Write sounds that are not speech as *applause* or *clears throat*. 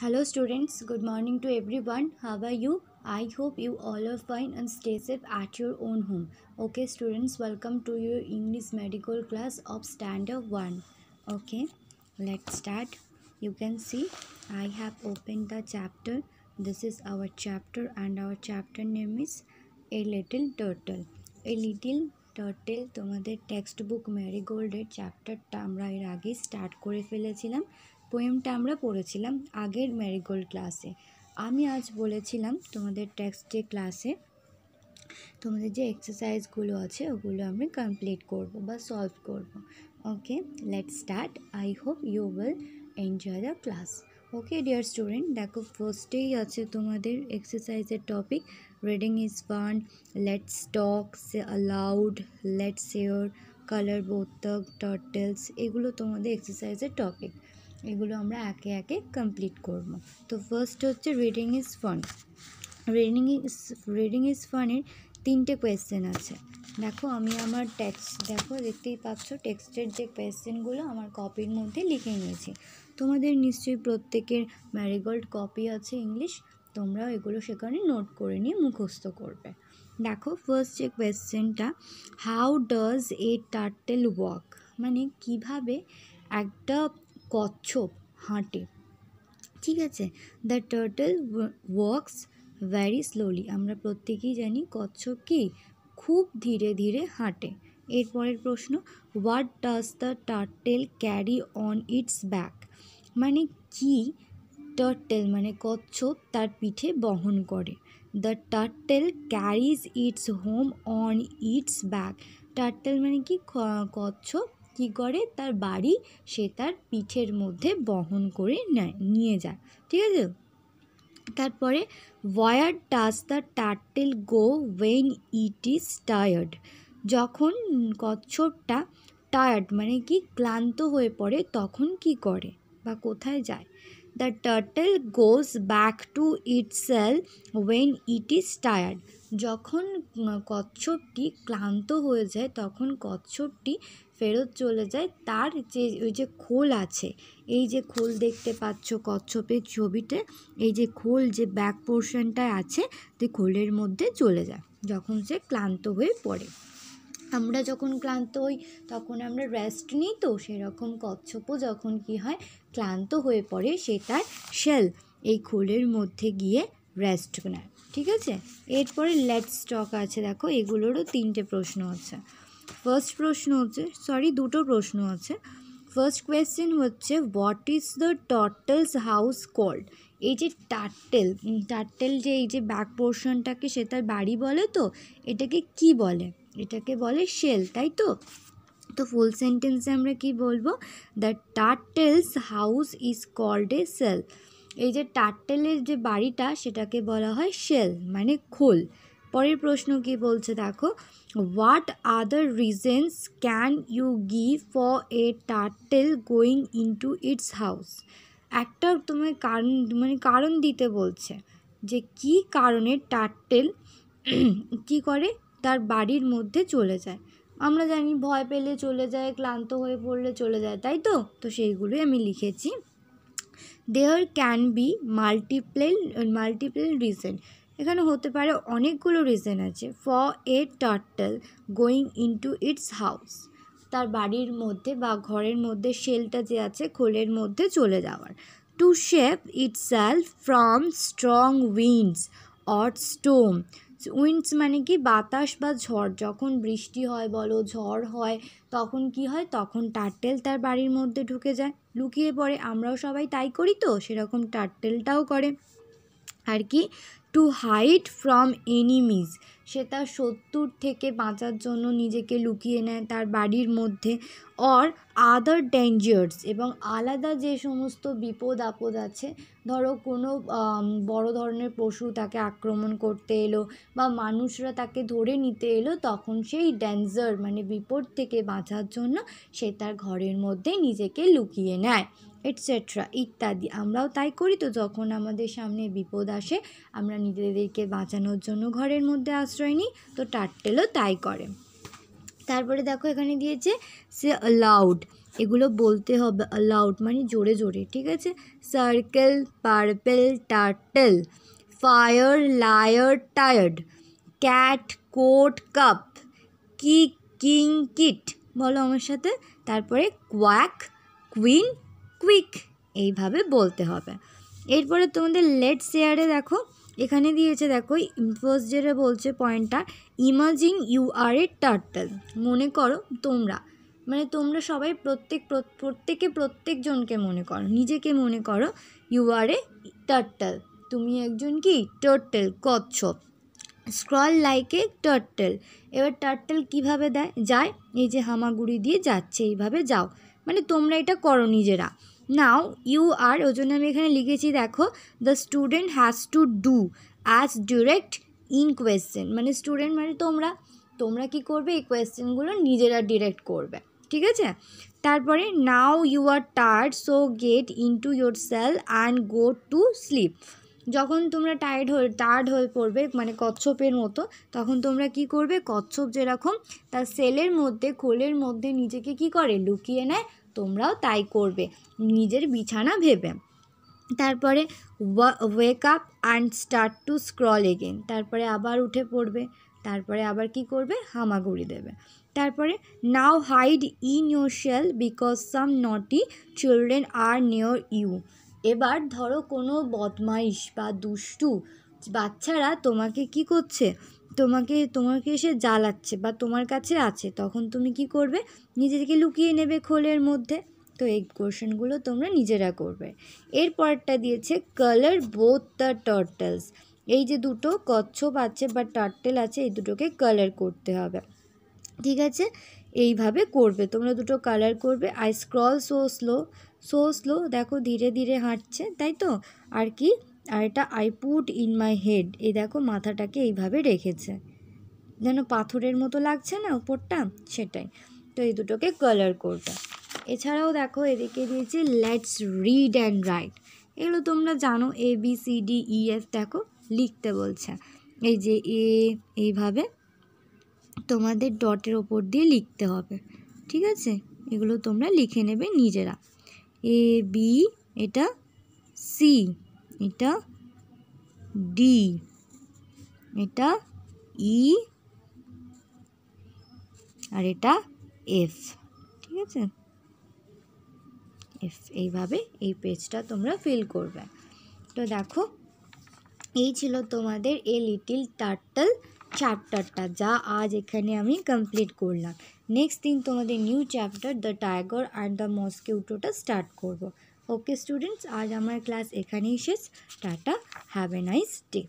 hello students good morning to everyone how are you i hope you all are fine and stay safe at your own home okay students welcome to your english medical class of standard 1 okay let's start you can see i have opened the chapter this is our chapter and our chapter name is a little turtle a little turtle. তোমাদের text textbook ম্যারিগোল্ডের chapter আমরা এর আগে start করে ফেলেছিলাম পোয়েমটা আমরা পড়েছিলাম আগের ম্যারিগোল্ড ক্লাসে আমি আজ বলেছিলাম তোমাদের টেক্সটে ক্লাসে তোমাদের যে এক্সারসাইজগুলো আছে ওগুলো আমি কমপ্লিট করব বা সলভ করব okay let start I hope you will enjoy the class okay dear student দেখো ফার্স্টেই আছে তোমাদের এক্সারসাইজের topic reading is fun let's talk aloud let's hear colour বোতক টর্টেলস এগুলো তোমাদের এক্সারসাইজের টপিক এগুলো আমরা একে একে কমপ্লিট করব তো ফার্স্ট হচ্ছে reading is fun reading is reading is ফানের তিনটে কোয়েশ্চেন আছে দেখো আমি আমার টেক্সট দেখো দেখতেই পাচ্ছ টেক্সটের যে কোয়েশ্চেনগুলো আমার কপির মধ্যে লিখে নিয়েছি তোমাদের নিশ্চয়ই প্রত্যেকের ম্যারিগোল্ড কপি আছে ইংলিশ তোমরাও এগুলো সেখানে নোট করে নিয়ে মুখস্থ করবে দেখো ফার্স্ট যে কোয়েশ্চেনটা how does a turtle walk মানে কিভাবে একটা কচ্ছপ হাঁটে ঠিক আছে the turtle walks very slowly আমরা প্রত্যেকেই জানি কচ্ছপ কি খুব ধীরে ধীরে হাঁটে এরপরের প্রশ্ন what does the turtle carry on its back মানে কি টার্টেল মানে কচ্ছপ তার পিঠে বহন করে the turtle carries its home on its back turtle মানে কি কচ্ছপ কি করে তার বাড়ি সে তার পিঠের মধ্যে বহন করে নেয় নিয়ে যায় ঠিক আছে তারপরে where does the turtle go when it is tired যখন কচ্ছপটা টায়ার্ড মানে কি ক্লান্ত হয়ে পড়ে তখন কি করে বা কোথায় যায় The turtle goes back to itself when it is tired. যখন কচ্ছপটি ক্লান্ত হয়ে যায় তখন কচ্ছপটি ফেরত চলে যায় তার যে ওই যে খোল আছে এই যে খোল দেখতে পাচ্ছ কচ্ছপের ছবিতে এই যে খোল যে ব্যাক পোর্শনটায় আছে তো খোলের মধ্যে চলে যায় যখন সে ক্লান্ত হয়ে পড়ে আমরা যখন ক্লান্ত হই তখন আমরা রেস্ট নিই তো সেরকম কচ্ছপও যখন কি হয় ক্লান্ত হয়ে পড়ে সে তার শেল এই খোলের মধ্যে গিয়ে রেস্ট নেয় ঠিক আছে এরপরে লেট স্টক আছে দেখো এগুলোরও তিনটে প্রশ্ন আছে ফার্স্ট প্রশ্ন হচ্ছে সরি দুটো প্রশ্ন আছে ফার্স্ট কোয়েশ্চেন হচ্ছে what is the turtle's house called এই যে টার্টেল টার্টেল যে এই যে ব্যাক পোর্শনটাকে সে তার বাড়ি বলে তো এটাকে কি বলে এটাকে বলে শেল তাই তো তো ফুল সেন্টেন্সে আমরা কি বলবো the turtle's house is called a shell এই যে টার্টেলের যে বাড়িটা সেটাকে বলা হয় শেল মানে খোল পরের প্রশ্ন কি বলছে দেখো what other reasons can you give for a turtle going to its house একটা তোমায় কারণ মানে কারণ দিতে বলছে যে কি কারণে টার্টেল *clears throat* কি করে তার বাড়ির মধ্যে চলে যায় আমরা জানি ভয় পেলে চলে যায় ক্লান্ত হয়ে পড়লে চলে যায় তাই তো তো সেইগুলোই আমি লিখেছি there can be multiple multiple reason এখানে হতে পারে অনেকগুলো রিজন আছে for a turtle going into its house তার বাড়ির মধ্যে বা ঘরের মধ্যে শেলটা যে আছে খোলের মধ্যে চলে যাওয়ার to shape itself from strong winds or storm winds মানে কি বাতাস বা ঝড় যখন বৃষ্টি হয় বলো ঝড় হয় তখন কি হয় তখন টার্টেল তার বাড়ির মধ্যে ঢুকে যায় লুকিয়ে পড়ে আমরাও সবাই তাই করি তো সেরকম টার্টেলটাও করে আর কি টু হাইড ফ্রম এনিমিজ সে তার শত্রুর থেকে বাঁচার জন্য নিজেকে লুকিয়ে নেয় তার বাড়ির মধ্যে অর আদার ডেঞ্জার্স এবং আলাদা যে সমস্ত বিপদ আপদ আছে ধরো কোনো বড় ধরনের পশু তাকে আক্রমণ করতে এলো বা মানুষরা তাকে ধরে নিতে এলো তখন সেই ড্যান্সার মানে বিপদ থেকে বাঁচার জন্য সে তার ঘরের মধ্যে নিজেকে লুকিয়ে নেয় এটসেট্রা ইত্যাদি আমরাও তাই করি তো যখন আমাদের সামনে বিপদ আসে আমরা নিজেদেরকে বাঁচানোর জন্য ঘরের মধ্যে আশ্রয় আশ্রয় তো টার্টেলও তাই করে তারপরে দেখো এখানে দিয়েছে সে অ্যালাউড এগুলো বলতে হবে অ্যালাউড মানে জোরে জোরে ঠিক আছে circle purple turtle fire liar tired cat coat cup key king kit বলো আমার সাথে তারপরে কোয়াক কুইন কুইক এইভাবে বলতে হবে এরপরে তোমাদের লেট শেয়ারে দেখো এখানে দিয়েছে দেখো ফার্স্ট যেটা বলছে পয়েন্টটা imagine you are a turtle মনে করো তোমরা মানে তোমরা সবাই প্রত্যেক প্রত্যেকে প্রত্যেকজনকে মনে করো নিজেকে মনে করো ইউ আর এ টার্টেল তুমি একজন কি টার্টেল কচ্ছপ স্ক্রল লাইক এ এবার টার্টেল কিভাবে দেয় যায় এই যে হামাগুড়ি দিয়ে যাচ্ছে এইভাবে যাও মানে তোমরা এটা করো নিজেরা নাও ইউ আর ওই জন্য আমি এখানে লিখেছি দেখো the student has to do as directed in question মানে স্টুডেন্ট মানে তোমরা তোমরা কি করবে এই কোয়েশ্চেনগুলো নিজেরা ডিরেক্ট করবে ঠিক আছে তারপরে now you are tired so get to your shell and go to sleep যখন তোমরা টায়ার্ড হয়ে টায়ার্ড হয়ে পড়বে মানে কচ্ছপের মতো তখন তোমরা কি করবে কচ্ছপ যেরকম তার সেলের মধ্যে খোলের মধ্যে নিজেকে কি করে লুকিয়ে নেয় তোমরাও তাই করবে নিজের বিছানা ভেবে তারপরে wake up and start to crawl again তারপরে আবার উঠে পড়বে তারপরে আবার কি করবে হামাগুড়ি দেবে তারপরে now hide in your shell because some naughty children R near you এবার ধরো কোনো বদমাইশ বা দুষ্টু বাচ্চারা তোমাকে কি করছে তোমাকে তোমাকে এসে জ্বালাচ্ছে বা তোমার কাছে আছে তখন তুমি কি করবে নিজেকে লুকিয়ে নেবে খোলের মধ্যে তো এই কোয়েশনগুলো তোমরা নিজেরা করবে এরপরটা দিয়েছে কালার বোথ দ্য টার্টেলস এই যে দুটো কচ্ছপ আছে বা টার্টেল আছে এই দুটোকে কালার করতে হবে ঠিক আছে এইভাবে করবে তোমরা দুটো কালার করবে I scroll so slow so slow দেখো ধীরে ধীরে হাঁটছে তাই তো আর কি আর এটা I put in my head এই দেখো মাথাটাকে এইভাবে রেখেছে যেন পাথরের মতো লাগছে না উপরটা সেটাই তো এই দুটোকে কালার করবে এছাড়াও দেখো এদিকে দিয়েছে লেটস রিড অ্যান্ড রাইট এগুলো তোমরা জানো A B C D E F দেখো লিখতে বলছে এই যে এ এইভাবে তোমাদের ডটের ওপর দিয়ে লিখতে হবে ঠিক আছে এগুলো তোমরা লিখে নেবে নিজেরা এ বি এটা সি এটা ডি এটা ই আর এটা এফ ঠিক আছে এফ এইভাবে এই পেজটা তোমরা ফিল করবে তো দেখো এই ছিল তোমাদের এ লিটিল টার্টল চ্যাপ্টারটা যা আজ এখানে আমি কমপ্লিট করলাম নেক্সট দিন তোমাদের new chapter the tiger and the মস্কিউটোটা স্টার্ট করবো ওকে স্টুডেন্টস আজ আমার ক্লাস এখানেই শেষ tata have a nice day